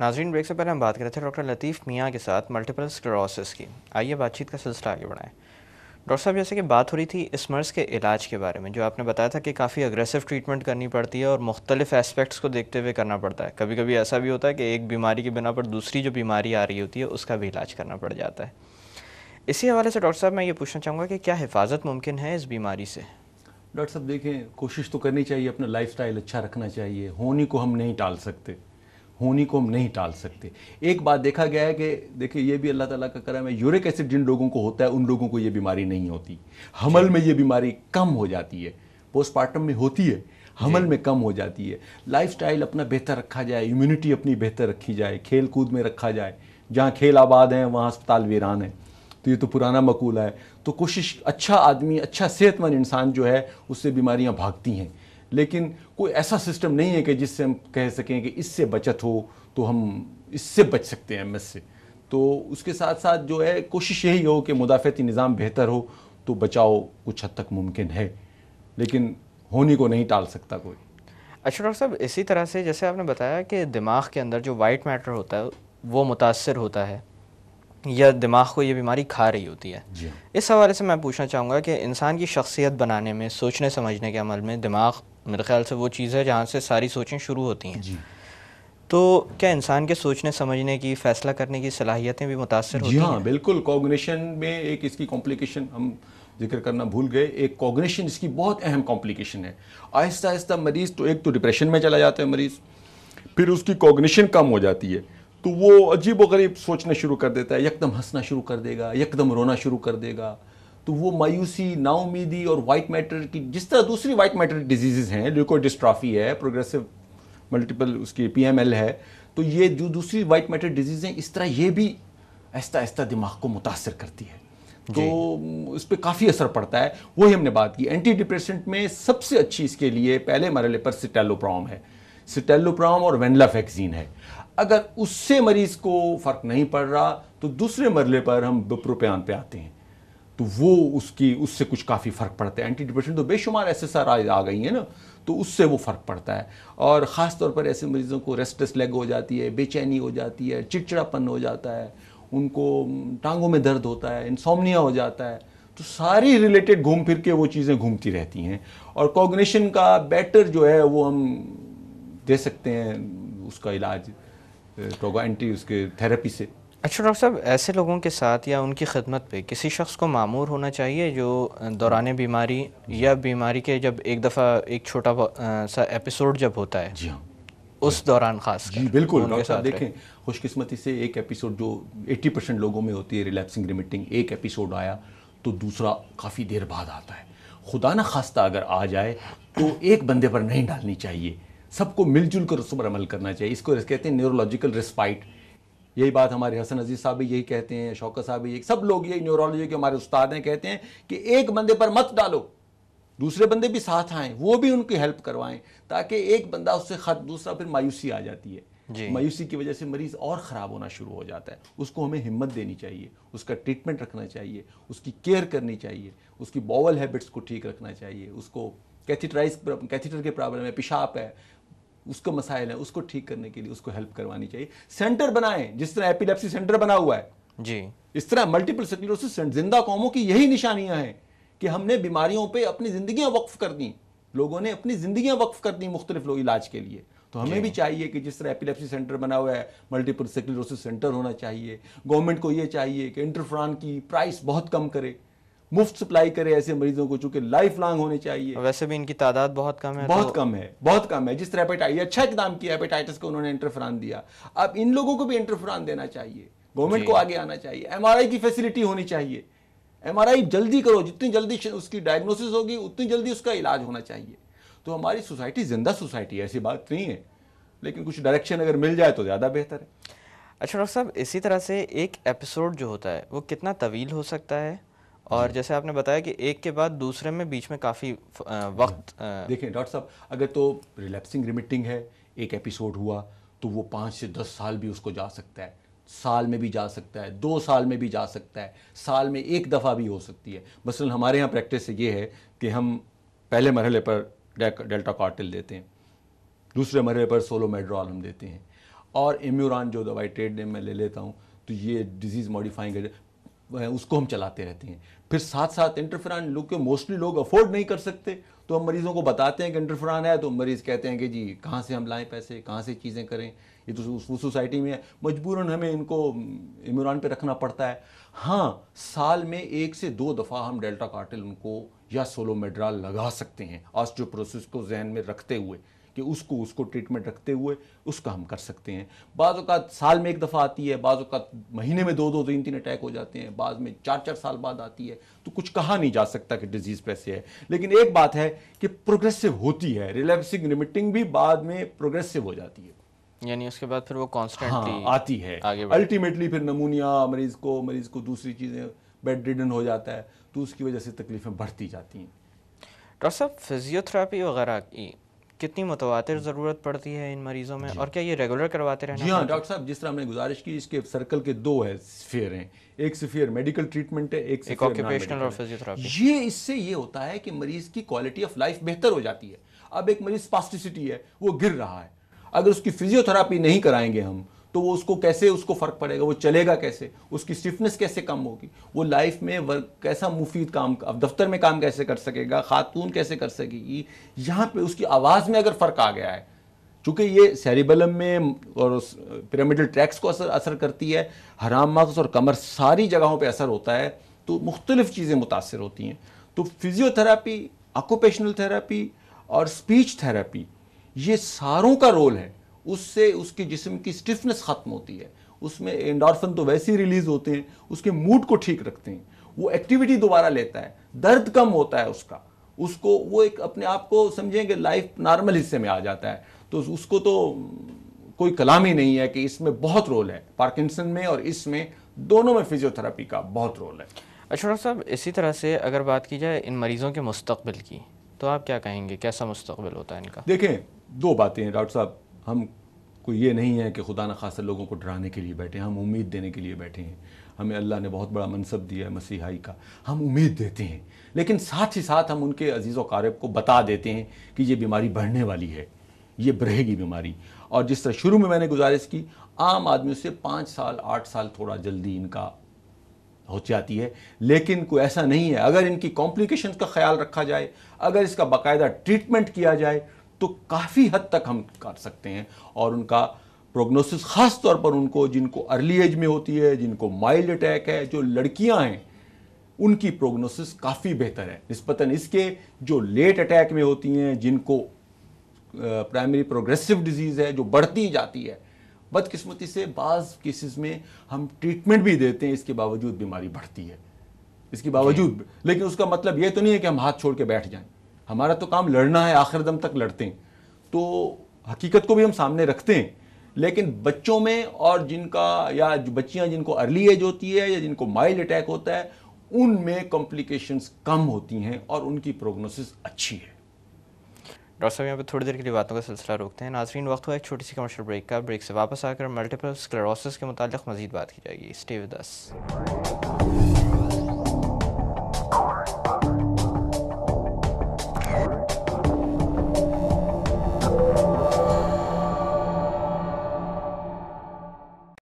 नाजरीन ब्रेक से पहले हम बात कर रहे थे डॉक्टर लतीफ़ मियाँ के साथ मल्टीपल स्क्लेरोसिस की आइए बातचीत का सिलसिला आगे बढ़ाएं डॉक्टर साहब जैसे कि बात हो रही थी इस मर्ज के इलाज के बारे में जो आपने बताया था कि काफ़ी अग्रेसिव ट्रीटमेंट करनी पड़ती है और मुख्तलिफ एस्पेक्ट्स को देखते हुए करना पड़ता है कभी कभी ऐसा भी होता है कि एक बीमारी की बिना पर दूसरी जो बीमारी आ रही होती है उसका भी इलाज करना पड़ जाता है इसी हवाले से डॉक्टर साहब मैं ये पूछना चाहूँगा कि क्या हिफाजत मुमकिन है इस बीमारी से डॉक्टर साहब देखें कोशिश तो करनी चाहिए अपना लाइफ अच्छा रखना चाहिए होनी को हम नहीं टाल सकते होने को हम नहीं टाल सकते एक बात देखा गया है कि देखिए ये भी अल्लाह ताला का करम है यूरिक एसिड जिन लोगों को होता है उन लोगों को ये बीमारी नहीं होती हमल में ये बीमारी कम हो जाती है पोस्टमार्टम में होती है हमल में कम हो जाती है लाइफस्टाइल अपना बेहतर रखा जाए इम्यूनिटी अपनी बेहतर रखी जाए खेल कूद में रखा जाए जहाँ खेल आबाद हैं वहाँ अस्पताल वीरान है तो ये तो पुराना मकूला है तो कोशिश अच्छा आदमी अच्छा सेहतमंद इंसान जो है उससे बीमारियाँ भागती हैं लेकिन कोई ऐसा सिस्टम नहीं है कि जिससे हम कह सकें कि इससे बचत हो तो हम इससे बच सकते हैं एम से तो उसके साथ साथ जो है कोशिश यही हो कि मुदाफ़ती निज़ाम बेहतर हो तो बचाव कुछ हद तक मुमकिन है लेकिन होने को नहीं टाल सकता कोई अच्छा डॉक्टर साहब इसी तरह से जैसे आपने बताया कि दिमाग के अंदर जो वाइट मैटर होता है वो मुतासर होता है या दिमाग को ये बीमारी खा रही होती है हाँ। इस हवाले से मैं पूछना चाहूँगा कि इंसान की शख्सियत बनाने में सोचने समझने के अमल में दिमाग मेरे ख्याल से वो चीज़ है जहाँ से सारी सोचें शुरू होती हैं तो क्या इंसान के सोचने समझने की फ़ैसला करने की सलाहियतें भी मुतासर होती हाँ, हैं बिल्कुल कॉग्निशन में एक इसकी कॉम्प्लिकेशन हम जिक्र करना भूल गए एक कॉग्निशन इसकी बहुत अहम कॉम्प्लिकेशन है आहिस्ता आहिस्ता मरीज़ तो एक तो डिप्रेशन में चला जाता है मरीज़ फिर उसकी कॉग्निशन कम हो जाती है तो वो अजीब व गरीब सोचना शुरू कर देता है यकदम हंसना शुरू कर देगा यकदम रोना शुरू कर देगा तो वो मायूसी नाउमीदी और वाइट मैटर की जिस तरह दूसरी वाइट मैटर डिजीज़ हैं लिको डिस्ट्राफी है प्रोग्रेसिव मल्टीपल उसकी एल है तो ये जो दूसरी वाइट मैटर डिजीज़ हैं इस तरह ये भी ऐसा ऐसा दिमाग को मुतासर करती है तो इस पर काफ़ी असर पड़ता है वही हमने बात की एंटी डिप्रेशेंट में सबसे अच्छी इसके लिए पहले हमारे पर सिटेलोप्राम है सिटेलोप्राम और वेनलाफेक्सिन है अगर उससे मरीज को फर्क नहीं पड़ रहा तो दूसरे मरले पर हम बुप्रोपियान पे आते हैं तो वो उसकी उससे कुछ काफ़ी फ़र्क पड़ता है एंटी डिप्रेशन तो बेशुमार एस एस आर आई आ गई हैं ना तो उससे वो फ़र्क पड़ता है और ख़ास तौर पर ऐसे मरीज़ों को रेस्टलेस लेग हो जाती है बेचैनी हो जाती है चिड़चिड़ापन हो जाता है उनको टांगों में दर्द होता है इंसोमनिया हो जाता है तो सारी रिलेटेड घूम फिर के वो चीज़ें घूमती रहती हैं और कॉग्नेशन का बेटर जो है वो हम दे सकते हैं उसका इलाज टोगा एंटी उसके थेरेपी से अच्छा डॉक्टर साहब ऐसे लोगों के साथ या उनकी खदमत पे किसी शख्स को मामूर होना चाहिए जो दौरान बीमारी या बीमारी के जब एक दफ़ा एक छोटा सा एपिसोड जब होता है जी हाँ उस दौरान खास जी बिल्कुल डॉक्टर साहब देखें खुशकिस्मती से एक एपिसोड जो 80 परसेंट लोगों में होती है रिलैप्सिंग रिमिटिंग एक एपिसोड आया तो दूसरा काफ़ी देर बाद आता है खुदा न खास्ता अगर आ जाए तो एक बंदे पर नहीं डालनी चाहिए सबको मिलजुल कर उस पर अमल करना चाहिए इसको कहते हैं न्यूरोलॉजिकल रिस्पाइट यही बात हमारे हसन अजीज साहब भी यही कहते हैं शौकत साहब भी यही सब लोग यही न्यूरोलॉजी के हमारे उस्ताद हैं कहते हैं कि एक बंदे पर मत डालो दूसरे बंदे भी साथ आएँ वो भी उनकी हेल्प करवाएं ताकि एक बंदा उससे खत दूसरा फिर मायूसी आ जाती है मायूसी की वजह से मरीज़ और ख़राब होना शुरू हो जाता है उसको हमें हिम्मत देनी चाहिए उसका ट्रीटमेंट रखना चाहिए उसकी केयर करनी चाहिए उसकी बॉवल हैबिट्स को ठीक रखना चाहिए उसको कैथीटराइज कैथीटर के प्रॉब्लम है पेशाब है उसका मसाइल है उसको ठीक करने के लिए उसको हेल्प करवानी चाहिए सेंटर बनाए जिस तरह एपिलेप्सी सेंटर बना हुआ है जी इस तरह मल्टीपल सर्कुलोसिस जिंदा कौमों की यही निशानियां हैं कि हमने बीमारियों पर अपनी जिंदगियां वक्फ कर दी लोगों ने अपनी जिंदगियां वक्फ कर दी मुख्तलिफ लोग इलाज के लिए तो हमें भी चाहिए कि जिस तरह एपिलेप्सी सेंटर बना हुआ है मल्टीपल सर्कुलोसिस सेंटर होना चाहिए गवर्नमेंट को यह चाहिए कि इंटरफ्रान की प्राइस बहुत कम करे मुफ्त सप्लाई करे ऐसे मरीजों को चूंकि लाइफ लॉन्ग होने चाहिए वैसे भी इनकी तादाद बहुत कम है बहुत तो... कम है बहुत कम है जिस तरह हेपेटाइटिस अच्छा इकदाम किया हेपेटाइटिस को उन्होंने इंटरफ्रान दिया अब इन लोगों को भी इंटरफ्रान देना चाहिए गवर्नमेंट को आगे आना चाहिए एम की फैसिलिटी होनी चाहिए एम जल्दी करो जितनी जल्दी उसकी डायग्नोसिस होगी उतनी जल्दी उसका इलाज होना चाहिए तो हमारी सोसाइटी जिंदा सोसाइटी है ऐसी बात नहीं है लेकिन कुछ डायरेक्शन अगर मिल जाए तो ज़्यादा बेहतर है अच्छा डॉक्टर साहब इसी तरह से एक एपिसोड जो होता है वो कितना तवील हो सकता है और जैसे आपने बताया कि एक के बाद दूसरे में बीच में काफ़ी वक्त देखें डॉक्टर साहब अगर तो रिलैप्सिंग रिमिटिंग है एक एपिसोड हुआ तो वो पाँच से दस साल भी उसको जा सकता है साल में भी जा सकता है दो साल में भी जा सकता है साल में एक दफ़ा भी हो सकती है मसलन हमारे यहाँ प्रैक्टिस ये है कि हम पहले मरहले पर डेल्टा कार्टिल देते हैं दूसरे मरहले पर सोलो मेड्रॉल हम देते हैं और इम्यूरान जो दवाई ट्रेड नेम मैं ले लेता हूँ तो ये डिजीज़ मॉडिफाइंग उसको हम चलाते रहते हैं फिर साथ साथ इंटरफ्रान लोग क्यों मोस्टली लोग अफोर्ड नहीं कर सकते तो हम मरीजों को बताते हैं कि इंटरफ्रान है तो मरीज़ कहते हैं कि जी कहाँ से हम लाएं पैसे कहाँ से चीज़ें करें ये तो उस सोसाइटी में है मजबूरन हमें इनको इमरान पे रखना पड़ता है हाँ साल में एक से दो दफ़ा हम डेल्टा कार्टिल उनको या सोलोमेड्राल लगा सकते हैं ऑस्ट्रोप्रोसिस को जहन में रखते हुए कि उसको उसको ट्रीटमेंट रखते हुए उसका हम कर सकते हैं बाज़ साल में एक दफ़ा आती है बाज़ महीने में दो दो तीन तीन अटैक हो जाते हैं बाद में चार चार साल बाद आती है तो कुछ कहा नहीं जा सकता कि डिजीज़ पैसे है लेकिन एक बात है कि प्रोग्रेसिव होती है रिलैक्सिंग लिमिटिंग भी बाद में प्रोग्रेसिव हो जाती है यानी उसके बाद फिर वो कॉन्स्टेंटली हाँ, आती है अल्टीमेटली फिर नमूनिया मरीज को मरीज को दूसरी चीज़ें बेड रिडन हो जाता है तो उसकी वजह से तकलीफें बढ़ती जाती हैं डॉक्टर साहब फिजियोथेरापी वगैरह की कितनी मुतवातर हम्म। ज़रूरत पड़ती है इन मरीज़ों में और क्या ये रेगुलर करवाते रहना जी हाँ डॉक्टर साहब जिस तरह हमने गुजारिश की इसके सर्कल के दो है स्फेयर हैं एक स्फेयर मेडिकल ट्रीटमेंट है एक, एक ऑक्यूपेशनल और फिजियोथेरापी ये इससे ये होता है कि मरीज़ की क्वालिटी ऑफ लाइफ बेहतर हो जाती है अब एक मरीज़ पास्टिसिटी है वो गिर रहा है अगर उसकी फिजियोथेरापी नहीं कराएंगे हम तो वो उसको कैसे उसको फ़र्क पड़ेगा वो चलेगा कैसे उसकी स्टिफनेस कैसे कम होगी वो लाइफ में वर्क कैसा मुफीद काम अब दफ्तर में काम कैसे कर सकेगा खातून कैसे कर सकेगी यहाँ पे उसकी आवाज़ में अगर फ़र्क आ गया है चूँकि ये सैरिबलम में और पिरामिडल ट्रैक्स को असर असर करती है हराम मगज़ और कमर सारी जगहों पर असर होता है तो मुख्तलिफ चीज़ें मुतासर होती हैं तो फिज़ियोथेरापी आकोपेशनल थेरापी और स्पीच थेरापी ये सारों का रोल है उससे उसके जिसम की स्टिफनेस ख़त्म होती है उसमें एंडोर्फन तो वैसे ही रिलीज होते हैं उसके मूड को ठीक रखते हैं वो एक्टिविटी दोबारा लेता है दर्द कम होता है उसका उसको वो एक अपने आप को समझें कि लाइफ नॉर्मल हिस्से में आ जाता है तो उसको तो कोई कलाम ही नहीं है कि इसमें बहुत रोल है पार्किंसन में और इसमें दोनों में फिजियोथेरापी का बहुत रोल है अशोक साहब इसी तरह से अगर बात की जाए इन मरीज़ों के मुस्तबिल की तो आप क्या कहेंगे कैसा मुस्तबिल होता है इनका देखें दो बातें हैं डॉक्टर साहब हम को ये नहीं है कि खुदा न खासा लोगों को डराने के लिए बैठे हम उम्मीद देने के लिए बैठे हैं हमें अल्लाह ने बहुत बड़ा मनसब दिया है मसीहाई का हम उम्मीद देते हैं लेकिन साथ ही साथ हम उनके अजीज़ वक़ारब को बता देते हैं कि ये बीमारी बढ़ने वाली है ये बढ़ेगी बीमारी और जिस तरह शुरू में मैंने गुजारिश की आम आदमियों से पाँच साल आठ साल थोड़ा जल्दी इनका हो जाती है लेकिन कोई ऐसा नहीं है अगर इनकी कॉम्प्लिकेशन का ख्याल रखा जाए अगर इसका बाकायदा ट्रीटमेंट किया जाए तो काफ़ी हद तक हम कर सकते हैं और उनका प्रोग्नोसिस ख़ास तौर पर उनको जिनको अर्ली एज में होती है जिनको माइल्ड अटैक है जो लड़कियां हैं उनकी प्रोग्नोसिस काफ़ी बेहतर है नस्बता इसके जो लेट अटैक में होती हैं जिनको प्राइमरी प्रोग्रेसिव डिजीज़ है जो बढ़ती जाती है बदकिस्मती से बाज़ केसेस में हम ट्रीटमेंट भी देते हैं इसके बावजूद बीमारी बढ़ती है इसके बावजूद लेकिन उसका मतलब ये तो नहीं है कि हम हाथ छोड़ के बैठ जाएं हमारा तो काम लड़ना है आखिर दम तक लड़ते हैं तो हकीकत को भी हम सामने रखते हैं लेकिन बच्चों में और जिनका या बच्चियां जिनको अर्ली एज होती है या जिनको माइल्ड अटैक होता है उनमें कॉम्प्लिकेशंस कम होती हैं और उनकी प्रोग्नोसिस अच्छी है डॉक्टर साहब यहाँ पर थोड़ी देर के लिए बातों का सिलसिला रोकते हैं नाजरीन वक्त हुआ एक छोटी सी कमर्शियल ब्रेक का ब्रेक से वापस आकर मल्टीपल स्क्लेरोसिस के मुतालिक मजीद बात की जाएगी स्टे विद अस